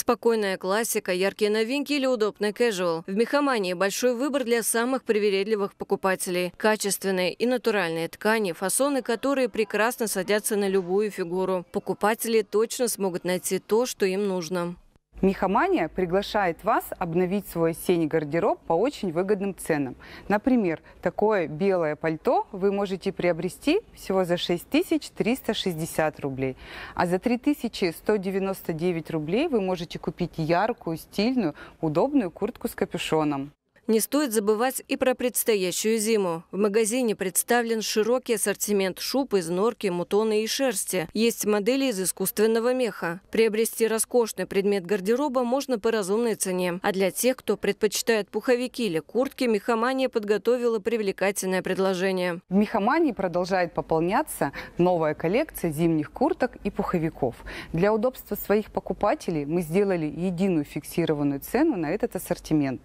Спокойная классика, яркие новинки или удобный кэжуал. В Мехомании большой выбор для самых привередливых покупателей. Качественные и натуральные ткани, фасоны которые прекрасно садятся на любую фигуру. Покупатели точно смогут найти то, что им нужно. Мехамания приглашает вас обновить свой осенний гардероб по очень выгодным ценам. Например, такое белое пальто вы можете приобрести всего за 6360 рублей. А за 3199 рублей вы можете купить яркую, стильную, удобную куртку с капюшоном. Не стоит забывать и про предстоящую зиму. В магазине представлен широкий ассортимент шуб из норки, мутона и шерсти. Есть модели из искусственного меха. Приобрести роскошный предмет гардероба можно по разумной цене. А для тех, кто предпочитает пуховики или куртки, мехомания подготовила привлекательное предложение. В мехомании продолжает пополняться новая коллекция зимних курток и пуховиков. Для удобства своих покупателей мы сделали единую фиксированную цену на этот ассортимент.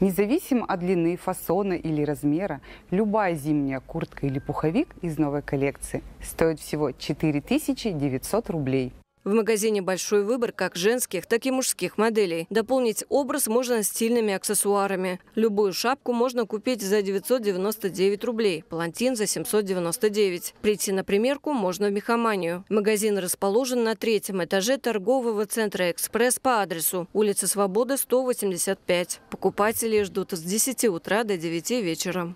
Независимо независимо от длины, фасона или размера, любая зимняя куртка или пуховик из новой коллекции стоит всего 4900 рублей. В магазине большой выбор как женских, так и мужских моделей. Дополнить образ можно стильными аксессуарами. Любую шапку можно купить за 999 рублей, палантин за 799. Прийти на примерку можно в Мехоманию. Магазин расположен на третьем этаже торгового центра «Экспресс» по адресу улица Свободы, 185. Покупатели ждут с 10 утра до 9 вечера.